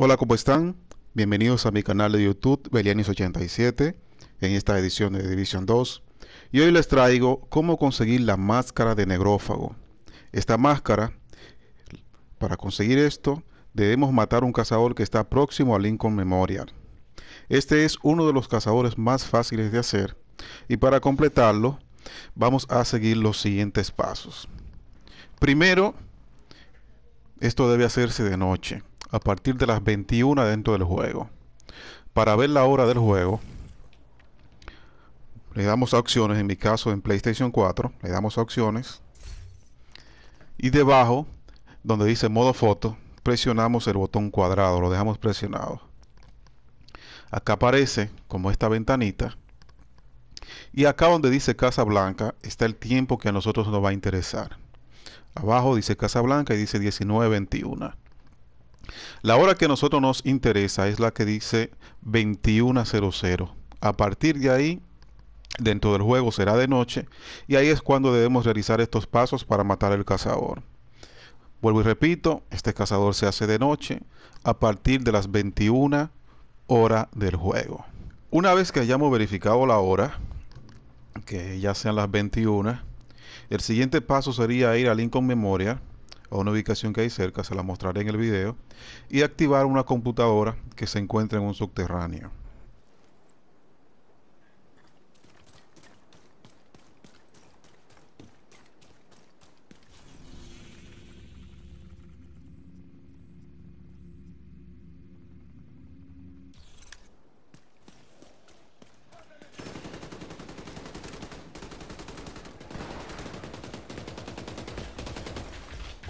Hola, ¿cómo están? Bienvenidos a mi canal de YouTube Belianis87 en esta edición de División 2 y hoy les traigo cómo conseguir la máscara de negrófago. Esta máscara, para conseguir esto, debemos matar un cazador que está próximo al Lincoln Memorial. Este es uno de los cazadores más fáciles de hacer y para completarlo vamos a seguir los siguientes pasos. Primero, esto debe hacerse de noche a partir de las 21 dentro del juego. Para ver la hora del juego, le damos a opciones, en mi caso en PlayStation 4, le damos a opciones. Y debajo, donde dice modo foto, presionamos el botón cuadrado, lo dejamos presionado. Acá aparece como esta ventanita. Y acá donde dice Casa Blanca está el tiempo que a nosotros nos va a interesar. Abajo dice Casa Blanca y dice 19.21. La hora que a nosotros nos interesa es la que dice 21.00. A partir de ahí, dentro del juego será de noche y ahí es cuando debemos realizar estos pasos para matar el cazador. Vuelvo y repito, este cazador se hace de noche a partir de las 21 horas del juego. Una vez que hayamos verificado la hora, que ya sean las 21, el siguiente paso sería ir a Lincoln memoria a una ubicación que hay cerca, se la mostraré en el video, y activar una computadora que se encuentra en un subterráneo.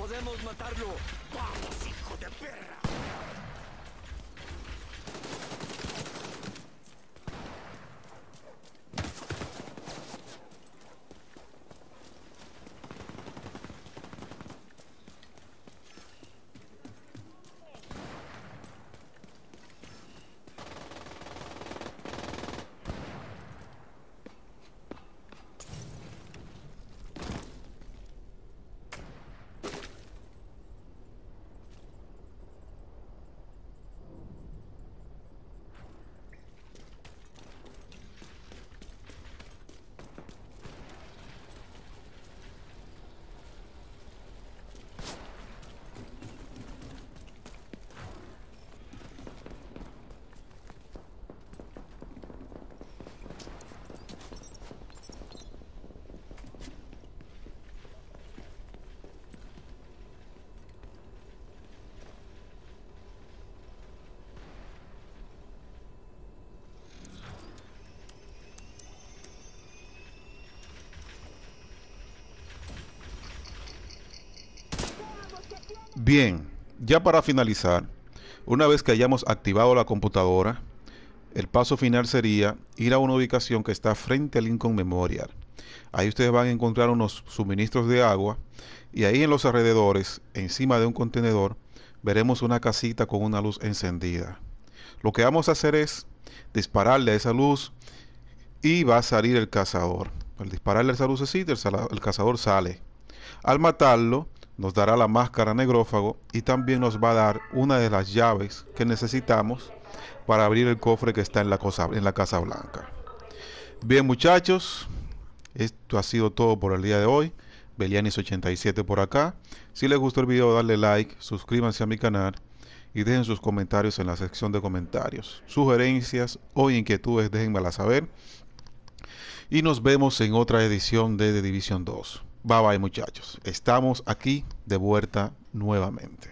podemos matarlo. ¡Vamos, hijo de perra! Bien, ya para finalizar, una vez que hayamos activado la computadora, el paso final sería ir a una ubicación que está frente al Lincoln Memorial. Ahí ustedes van a encontrar unos suministros de agua y ahí en los alrededores, encima de un contenedor, veremos una casita con una luz encendida. Lo que vamos a hacer es dispararle a esa luz y va a salir el cazador. Al dispararle a esa lucecita, el, el cazador sale. Al matarlo, nos dará la máscara negrófago y también nos va a dar una de las llaves que necesitamos para abrir el cofre que está en la, cosa, en la Casa Blanca. Bien muchachos, esto ha sido todo por el día de hoy. Belianis87 por acá. Si les gustó el video, darle like, suscríbanse a mi canal y dejen sus comentarios en la sección de comentarios. Sugerencias o inquietudes, déjenmela saber. Y nos vemos en otra edición de The Division 2. Bye bye muchachos. Estamos aquí de vuelta nuevamente.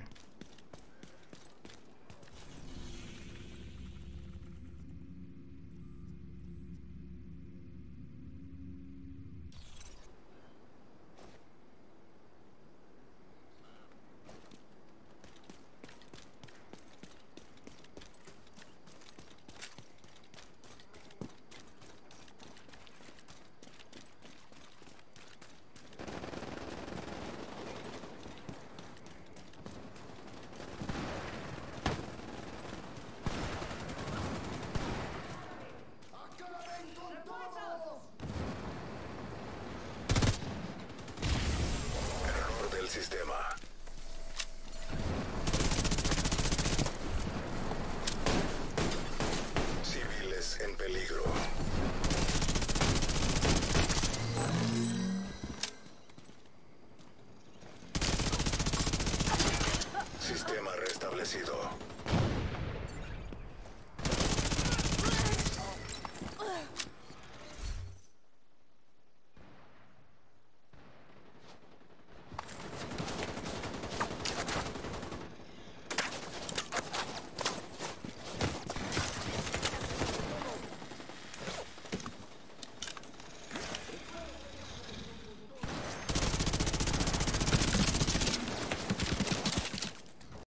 sido?